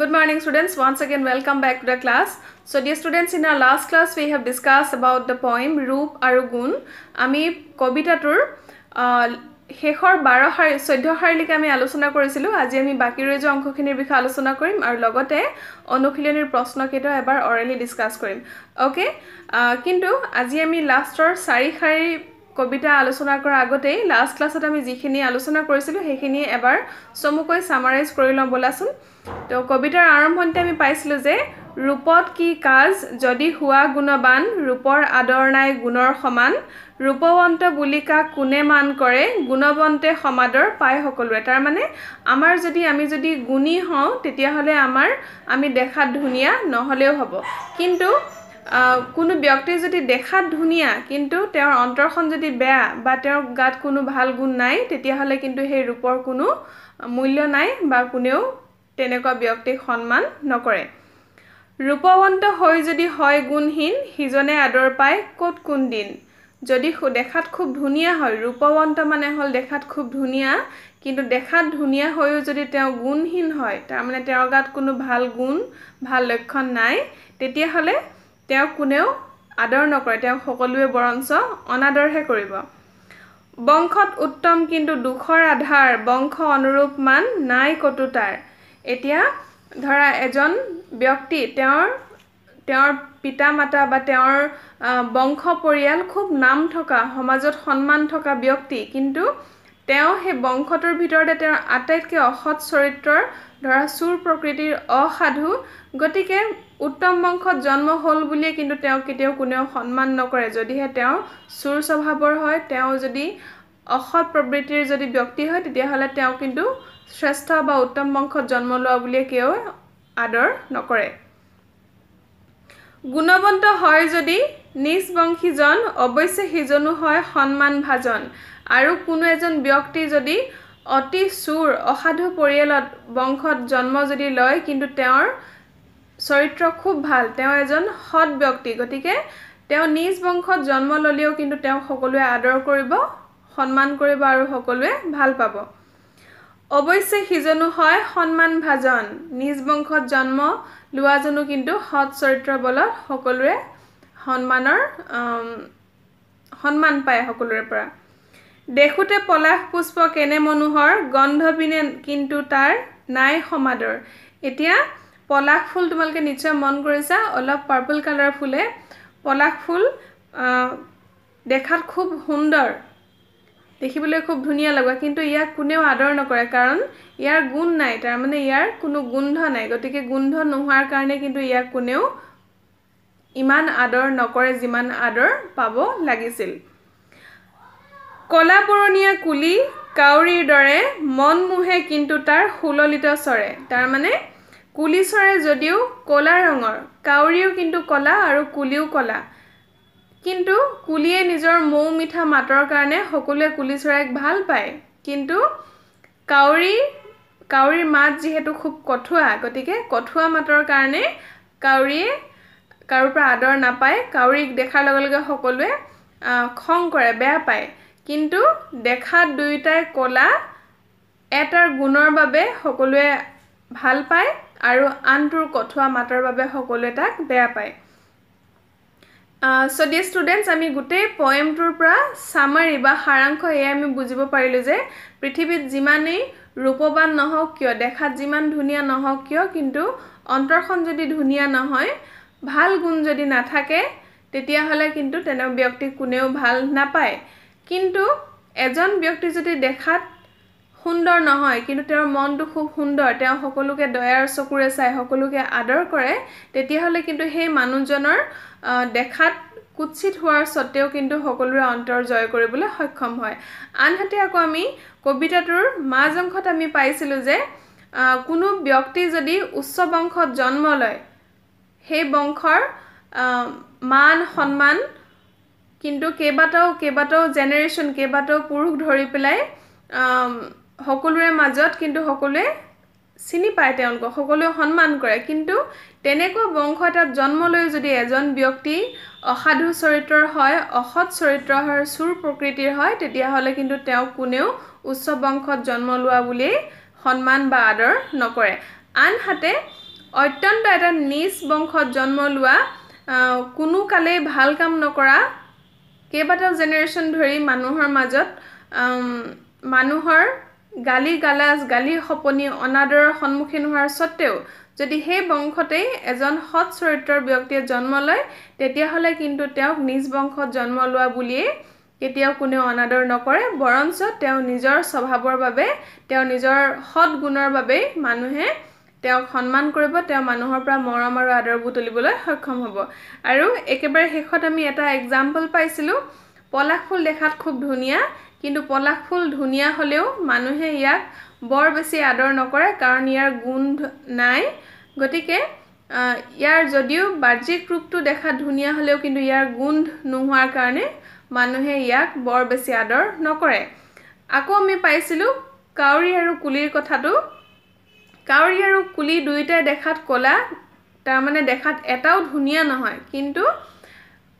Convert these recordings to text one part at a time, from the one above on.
good morning students once again welcome back to the class so dear students in our last class we have discussed about the poem roop arugun ami kobita tur hekhor 12 har 14 har like ami alochona korechilu aji ami baki roye je onkho khinir bikha alochona korim ar logote anukhilonir prashno keto ebar orally discuss korim okay kintu aji ami last or sari khari কবিতা আলোচনা কৰাৰ আগতেই last ক্লাছত আমি যিখিনি আলোচনা কৰিছিলোঁ সেইখিনি এবাৰ চমুকৈ চামাৰাইজ কৰি লওঁ ব'লাচোন তো কবিতাৰ আৰম্ভণিতে আমি পাইছিলোঁ যে ৰূপত কি কাজ যদি হোৱা গুণৱান ৰূপৰ আদৰ নাই গুণৰ সমান ৰূপৱন্ত বুলি কাক কোনে মান কৰে গুণৱন্তে সমাদৰ পায় সকলোৱে তাৰমানে আমাৰ যদি আমি যদি গুণী হওঁ তেতিয়াহ'লে আমাৰ আমি দেখাত ধুনীয়া নহ'লেও হ'ব কিন্তু কোনো ব্যক্তি যদি দেখাত ধুনীয়া কিন্তু তেওঁৰ অন্তৰখন যদি বেয়া বা তেওঁৰ গাত কোনো ভাল গুণ নাই তেতিয়াহ'লে কিন্তু সেই ৰূপৰ কোনো মূল্য নাই বা কোনেও তেনেকুৱা ব্যক্তিক সন্মান নকৰে ৰূপৱন্ত হৈ যদি হয় গুণহীন সিজনে আদৰ পায় ক'ত কোন দিন যদি দেখাত খুব ধুনীয়া হয় ৰূপৱন্ত মানে হ'ল দেখাত খুব ধুনীয়া কিন্তু দেখাত ধুনীয়া হৈও যদি তেওঁ গুণহীন হয় তাৰমানে তেওঁৰ গাত কোনো ভাল গুণ ভাল লক্ষণ নাই তেতিয়াহ'লে তেওঁক কোনেও আদৰ নকৰে তেওঁক সকলোৱে বৰঞ্চ অনাদৰহে কৰিব বংশত উত্তম কিন্তু দুখৰ আধাৰ বংশ অনুৰূপমান নাই কতো এতিয়া ধৰা এজন ব্যক্তি তেওঁৰ তেওঁৰ পিতা মাতা বা তেওঁৰ বংশ পৰিয়াল খুব নাম থকা সমাজত সন্মান থকা ব্যক্তি কিন্তু তেওঁ সেই বংশটোৰ ভিতৰতে তেওঁৰ আটাইতকৈ অসৎ চৰিত্ৰৰ ধৰা চোৰ প্ৰকৃতিৰ অসাধু গতিকে উত্তম বংশত জন্ম হ'ল বুলিয়ে কিন্তু তেওঁ কেতিয়াও কোনেও সন্মান নকৰে যদিহে তেওঁ চোৰ স্বভাৱৰ হয় তেওঁ যদি অসৎ প্ৰবৃত্তিৰ যদি ব্যক্তি হয় তেতিয়াহ'লে তেওঁ কিন্তু শ্ৰেষ্ঠ বা উত্তম বংশত জন্ম লোৱা বুলিয়ে কেউ আদৰ নকৰে গুণৱন্ত হয় যদি নিজ বংশীজন অৱশ্যে সিজনো হয় সন্মান ভাজন আৰু কোনো এজন ব্যক্তি যদি অতি চোৰ অসাধু পৰিয়ালত বংশত জন্ম যদি লয় কিন্তু তেওঁৰ চৰিত্ৰ খুব ভাল তেওঁ এজন সৎ ব্যক্তি গতিকে তেওঁ নিজ বংশত জন্ম ল'লেও কিন্তু তেওঁক সকলোৱে আদৰ কৰিব সন্মান কৰিব আৰু সকলোৱে ভাল পাব অৱশ্যে সিজনো হয় সন্মান ভাজন নিজ বংশত জন্ম লোৱাজনো কিন্তু সৎ চৰিত্ৰ বলত সকলোৰে সন্মানৰ সন্মান পায় সকলোৰে পৰা দেখোঁতে পলাশ পুষ্প কেনে মনোহৰ গন্ধবিনে কিন্তু তাৰ নাই সমাদৰ এতিয়া পলাশ ফুল তোমালোকে নিশ্চয় মন কৰিছা অলপ পাৰ্পল কালাৰ ফুলে পলাশ ফুল দেখাত খুব সুন্দৰ দেখিবলৈ খুব ধুনীয়া লগা কিন্তু ইয়াক কোনেও আদৰ নকৰে কাৰণ ইয়াৰ গুণ নাই তাৰমানে ইয়াৰ কোনো গোন্ধ নাই গতিকে গোন্ধ নোহোৱাৰ কাৰণে কিন্তু ইয়াক কোনেও ইমান আদৰ নকৰে যিমান আদৰ পাব লাগিছিল কলা কলাপৰণীয়া কুলি কাউৰীৰ দৰে মন মোহে কিন্তু তাৰ সুললিত চৰে তাৰমানে কুলি চৰে যদিও ক'লা ৰঙৰ কাউৰীও কিন্তু ক'লা আৰু কুলিও ক'লা কিন্তু কুলিয়ে নিজৰ মৌ মিঠা মাতৰ কাৰণে সকলোৱে কুলি চৰাইক ভাল পায় কিন্তু কাউৰী কাউৰীৰ মাত যিহেতু খুব কঠোৱা গতিকে কঠুৱা মাতৰ কাৰণে কাউৰীয়ে কাৰো পৰা আদৰ নাপায় কাউৰীক দেখাৰ লগে লগে সকলোৱে খং কৰে বেয়া পায় কিন্তু দেখাত দুয়োটাই ক'লা এটাৰ গুণৰ বাবে সকলোৱে ভাল পায় আৰু আনটোৰ কঠোৱা মাতৰ বাবে সকলোৱে তাক বেয়া পায় সো ডি স্টুডেণ্টছ আমি গোটেই পয়েমটোৰ পৰা চামাৰী বা সাৰাংশ এয়াই আমি বুজিব পাৰিলোঁ যে পৃথিৱীত যিমানেই ৰূপবান নহওক কিয় দেখাত যিমান ধুনীয়া নহওক কিয় কিন্তু অন্তৰখন যদি ধুনীয়া নহয় ভাল গুণ যদি নাথাকে তেতিয়াহ'লে কিন্তু তেনে ব্যক্তিক কোনেও ভাল নাপায় কিন্তু এজন ব্যক্তি যদি দেখাত সুন্দৰ নহয় কিন্তু তেওঁৰ মনটো খুব সুন্দৰ তেওঁ সকলোকে দয়াৰ চকুৰে চায় সকলোকে আদৰ কৰে তেতিয়াহ'লে কিন্তু সেই মানুহজনৰ দেখাত কুৎসিত হোৱাৰ স্বত্তেও কিন্তু সকলোৰে অন্তৰ জয় কৰিবলৈ সক্ষম হয় আনহাতে আকৌ আমি কবিতাটোৰ মাজ অংশত আমি পাইছিলোঁ যে কোনো ব্যক্তি যদি উচ্চ বংশত জন্ম লয় সেই বংশৰ মান সন্মান কিন্তু কেইবাটাও কেইবাটাও জেনেৰেশ্যন কেইবাটাও পুৰুষ ধৰি পেলাই সকলোৰে মাজত কিন্তু সকলোৱে চিনি পায় তেওঁলোকক সকলোৱে সন্মান কৰে কিন্তু তেনেকুৱা বংশ এটাত জন্ম লৈ যদি এজন ব্যক্তি অসাধু চৰিত্ৰৰ হয় অসৎ চৰিত্ৰ হয় চুৰ প্ৰকৃতিৰ হয় তেতিয়াহ'লে কিন্তু তেওঁক কোনেও উচ্চ বংশত জন্ম লোৱা বুলিয়েই সন্মান বা আদৰ নকৰে আনহাতে অত্যন্ত এটা নিজ বংশত জন্ম লোৱা কোনো কালেই ভাল কাম নকৰা কেইবাটাও জেনেৰেশ্যন ধৰি মানুহৰ মাজত মানুহৰ গালি গালাজ গালি সপনি অনাদৰৰ সন্মুখীন হোৱাৰ স্বত্তেও যদি সেই বংশতেই এজন সৎ চৰিত্ৰৰ ব্যক্তিয়ে জন্ম লয় তেতিয়াহ'লে কিন্তু তেওঁক নিজ বংশত জন্ম লোৱা বুলিয়েই কেতিয়াও কোনেও অনাদৰ নকৰে বৰঞ্চ তেওঁ নিজৰ স্বভাৱৰ বাবে তেওঁ নিজৰ সৎগুণৰ বাবেই মানুহে তেওঁক সন্মান কৰিব তেওঁ মানুহৰ পৰা মৰম আৰু আদৰ বুটলিবলৈ সক্ষম হ'ব আৰু একেবাৰে শেষত আমি এটা এক্সাম্পল পাইছিলোঁ পলাশ ফুল দেখাত খুব ধুনীয়া কিন্তু পলাশ ফুল ধুনীয়া হ'লেও মানুহে ইয়াক বৰ বেছি আদৰ নকৰে কাৰণ ইয়াৰ গোন্ধ নাই গতিকে ইয়াৰ যদিও বাহ্যিক ৰূপটো দেখাত ধুনীয়া হ'লেও কিন্তু ইয়াৰ গোন্ধ নোহোৱাৰ কাৰণে মানুহে ইয়াক বৰ বেছি আদৰ নকৰে আকৌ আমি পাইছিলোঁ কাউৰী আৰু কুলিৰ কথাটো কাউৰী আৰু কুলি দুয়োটাই দেখাত ক'লা তাৰমানে দেখাত এটাও ধুনীয়া নহয় কিন্তু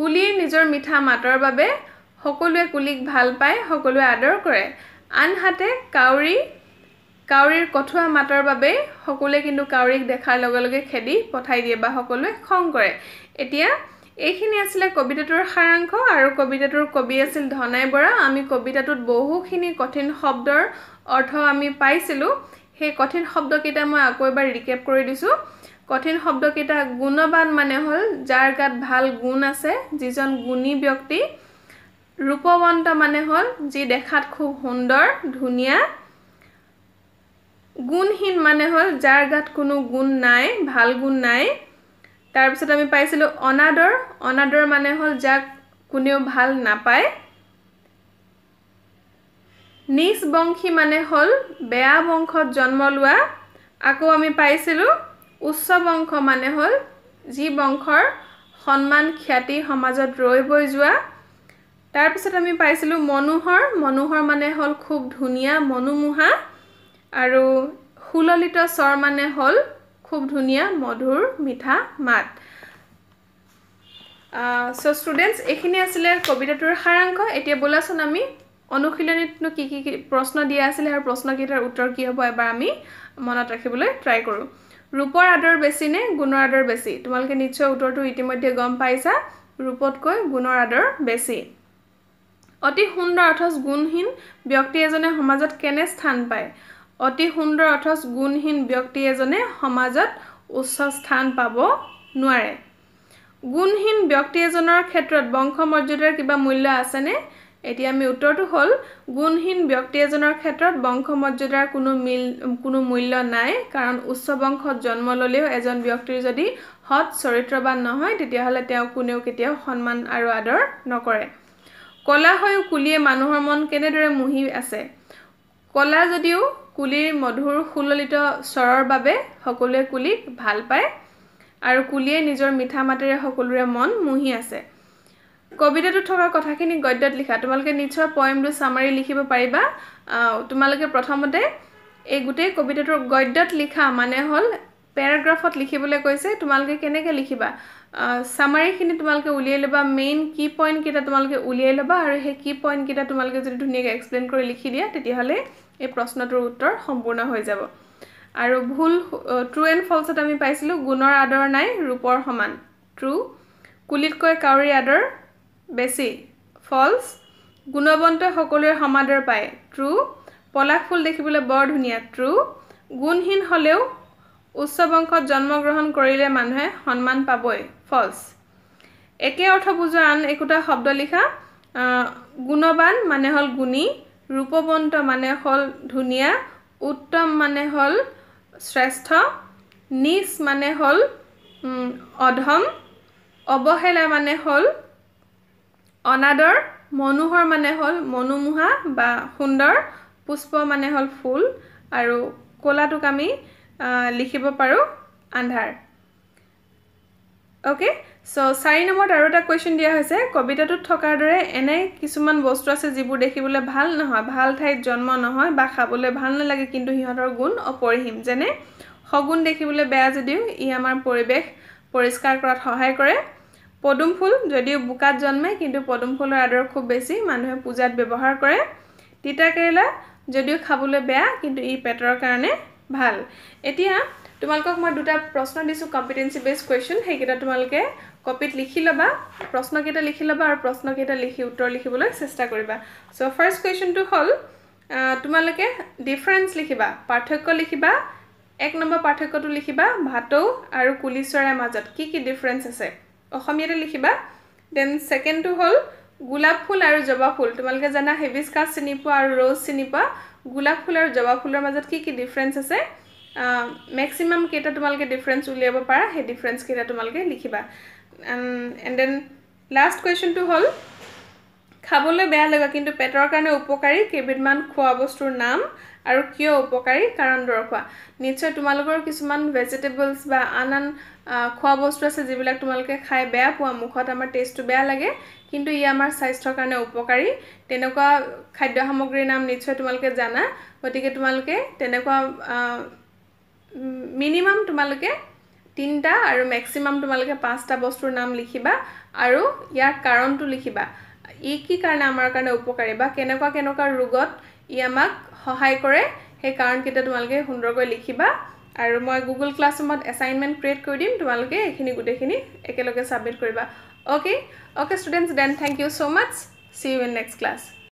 কুলিৰ নিজৰ মিঠা মাতৰ বাবে সকলোৱে কুলিক ভাল পায় সকলোৱে আদৰ কৰে আনহাতে কাউৰী কাউৰীৰ কঠোৱা মাতৰ বাবেই সকলোৱে কিন্তু কাউৰীক দেখাৰ লগে লগে খেদি পঠাই দিয়ে বা সকলোৱে খং কৰে এতিয়া এইখিনি আছিলে কবিতাটোৰ সাৰাংশ আৰু কবিতাটোৰ কবি আছিল ধনাই বৰা আমি কবিতাটোত বহুখিনি কঠিন শব্দৰ অৰ্থ আমি পাইছিলোঁ সেই কঠিন শব্দকেইটা মই আকৌ এবাৰ ৰিকেপ কৰি দিছোঁ কঠিন শব্দকেইটা গুণবান মানে হ'ল যাৰ গাত ভাল গুণ আছে যিজন গুণী ব্যক্তি ৰূপৱন্ত মানে হ'ল যি দেখাত খুব সুন্দৰ ধুনীয়া গুণহীন মানে হ'ল যাৰ গাত কোনো গুণ নাই ভাল গুণ নাই তাৰপিছত আমি পাইছিলোঁ অনাদৰ অনাদৰ মানে হ'ল যাক কোনেও ভাল নাপায় নিজ বংশী মানে হ'ল বেয়া বংশত জন্ম লোৱা আকৌ আমি পাইছিলোঁ উচ্চ বংশ মানে হ'ল যি বংশৰ সন্মান খ্যাতি সমাজত ৰৈ বৈ যোৱা তাৰপিছত আমি পাইছিলোঁ মনোহৰ মনোহৰ মানে হ'ল খুব ধুনীয়া মনোমোহা আৰু সুললিত স্বৰ মানে হ'ল খুব ধুনীয়া মধুৰ মিঠা মাত চ' ষ্টুডেণ্টছ এইখিনি আছিলে কবিতাটোৰ সাৰাংশ এতিয়া বোলাচোন আমি অনুশীলনীতনো কি কি প্ৰশ্ন দিয়া আছিলে আৰু প্ৰশ্নকেইটাৰ উত্তৰ কি হ'ব এবাৰ আমি মনত ৰাখিবলৈ ট্ৰাই কৰোঁ ৰূপৰ আদৰ বেছি নে গুণৰ আদৰ বেছি তোমালোকে নিশ্চয় উত্তৰটো ইতিমধ্যে গম পাইছা ৰূপতকৈ গুণৰ আদৰ বেছি অতি সুন্দৰ অথচ গুণহীন ব্যক্তি এজনে সমাজত কেনে স্থান পায় অতি সুন্দৰ অথচ গুণহীন ব্যক্তি এজনে সমাজত উচ্চ স্থান পাব নোৱাৰে গুণহীন ব্যক্তি এজনৰ ক্ষেত্ৰত বংশ বংশমৰ্যাদাৰ কিবা মূল্য আছেনে এতিয়া আমি উত্তৰটো হ'ল গুণহীন ব্যক্তি এজনৰ ক্ষেত্ৰত বংশ মৰ্যাদাৰ কোনো মিল কোনো মূল্য নাই কাৰণ উচ্চ বংশত জন্ম ল'লেও এজন ব্যক্তিৰ যদি সৎ চৰিত্ৰবান নহয় তেতিয়াহ'লে তেওঁ কোনেও কেতিয়াও সন্মান আৰু আদৰ নকৰে কলা হৈও কুলিয়ে মানুহৰ মন কেনেদৰে মুহি আছে কলা যদিও কুলিৰ মধুৰ সুললিত স্বৰৰ বাবে সকলোৱে কুলিক ভাল পায় আৰু কুলিয়ে নিজৰ মিঠা মাতেৰে সকলোৰে মন মুহি আছে কবিতাটোত থকা কথাখিনি গদ্যত লিখা তোমালোকে নিশ্চয় পইমটো চামাৰি লিখিব পাৰিবা তোমালোকে প্ৰথমতে এই গোটেই কবিতাটোৰ গদ্যত লিখা মানে হ'ল পেৰাগ্ৰাফত লিখিবলৈ কৈছে তোমালোকে কেনেকৈ লিখিবা চামাৰিখিনি তোমালোকে উলিয়াই ল'বা মেইন কি পইণ্টকেইটা তোমালোকে উলিয়াই ল'বা আৰু সেই কি পইণ্টকেইটা তোমালোকে যদি ধুনীয়াকৈ এক্সপ্লেইন কৰি লিখি দিয়া তেতিয়াহ'লে এই প্ৰশ্নটোৰ উত্তৰ সম্পূৰ্ণ হৈ যাব আৰু ভুল ট্ৰু এণ্ড ফলছত আমি পাইছিলোঁ গুণৰ আদৰ নাই ৰূপৰ সমান ট্ৰু কুলিতকৈ কাউৰীৰ আদৰ বেছি ফলছ গুণৱন্তই সকলোৱে সমাদৰ পায় ট্ৰু পলাশ ফুল দেখিবলৈ বৰ ধুনীয়া ট্ৰু গুণহীন হ'লেও উচ্চ বংশত জন্মগ্ৰহণ কৰিলে মানুহে সন্মান পাবই ফলছ একে অৰ্থ বুজোৱা আন একোটা শব্দ লিখা গুণৱান মানে হ'ল গুণী ৰূপৱন্ত মানে হ'ল ধুনীয়া উত্তম মানে হ'ল শ্ৰেষ্ঠ নিচ মানে হ'ল অধম অৱহেলা মানে হ'ল অনাদৰ মনোহৰ মানে হ'ল মনোমোহা বা সুন্দৰ পুষ্প মানে হ'ল ফুল আৰু কলাটোক আমি লিখিব পাৰোঁ আন্ধাৰ অ'কে চ' চাৰি নম্বৰত আৰু এটা কুৱেশ্যন দিয়া হৈছে কবিতাটোত থকাৰ দৰে এনে কিছুমান বস্তু আছে যিবোৰ দেখিবলৈ ভাল নহয় ভাল ঠাইত জন্ম নহয় বা খাবলৈ ভাল নালাগে কিন্তু সিহঁতৰ গুণ অপৰিসীম যেনে সগুণ দেখিবলৈ বেয়া যদিও ই আমাৰ পৰিৱেশ পৰিষ্কাৰ কৰাত সহায় কৰে পদুম ফুল যদিও বোকাত জন্মে কিন্তু পদুম ফুলৰ আদৰ খুব বেছি মানুহে পূজাত ব্যৱহাৰ কৰে তিতাকেৰেলা যদিও খাবলৈ বেয়া কিন্তু ই পেটৰ কাৰণে ভাল এতিয়া তোমালোকক মই দুটা প্ৰশ্ন দিছোঁ কম্পিটেঞ্চি বেছ কুৱেশ্যন সেইকেইটা তোমালোকে কপিত লিখি ল'বা প্ৰশ্নকেইটা লিখি ল'বা আৰু প্ৰশ্নকেইটা লিখি উত্তৰ লিখিবলৈ চেষ্টা কৰিবা চ' ফাৰ্ষ্ট কুৱেশ্যনটো হ'ল তোমালোকে ডিফাৰেঞ্চ লিখিবা পাৰ্থক্য লিখিবা এক নম্বৰ পাৰ্থক্যটো লিখিবা ভাটৌ আৰু কুলি চৰাইৰ মাজত কি কি ডিফাৰেঞ্চ আছে অসমীয়াতে লিখিবা দেন ছেকেণ্ডটো হ'ল গোলাপ ফুল আৰু জবা ফুল তোমালোকে জানা হেভিস্কাছ চিনি পোৱা আৰু ৰ'জ চিনি পোৱা গোলাপ ফুল আৰু জবা ফুলৰ মাজত কি কি ডিফাৰেঞ্চ আছে মেক্সিমাম কেইটা তোমালোকে ডিফাৰেঞ্চ উলিয়াব পাৰা সেই ডিফাৰেঞ্চকেইটা তোমালোকে লিখিবা এণ্ড দেন লাষ্ট কুৱেশ্যনটো হ'ল খাবলৈ বেয়া লগা কিন্তু পেটৰ কাৰণে উপকাৰী কেইবিধমান খোৱা বস্তুৰ নাম আৰু কিয় উপকাৰী কাৰণ দৰখোৱা নিশ্চয় তোমালোকৰ কিছুমান ভেজিটেবলছ বা আন আন খোৱা বস্তু আছে যিবিলাক তোমালোকে খাই বেয়া পোৱা মুখত আমাৰ টেষ্টটো বেয়া লাগে কিন্তু ই আমাৰ স্বাস্থ্যৰ কাৰণে উপকাৰী তেনেকুৱা খাদ্য সামগ্ৰীৰ নাম নিশ্চয় তোমালোকে জানা গতিকে তোমালোকে তেনেকুৱা মিনিমাম তোমালোকে তিনিটা আৰু মেক্সিমাম তোমালোকে পাঁচটা বস্তুৰ নাম লিখিবা আৰু ইয়াৰ কাৰণটো লিখিবা ই কি কাৰণে আমাৰ কাৰণে উপকাৰী বা কেনেকুৱা কেনেকুৱা ৰোগত ই আমাক সহায় কৰে সেই কাৰণকেইটা তোমালোকে সুন্দৰকৈ লিখিবা আৰু মই গুগল ক্লাছৰুমত এছাইনমেণ্ট ক্ৰিয়েট কৰি দিম তোমালোকে এইখিনি গোটেইখিনি একেলগে ছাবমিট কৰিবা okay okay students then thank you so much see you in next class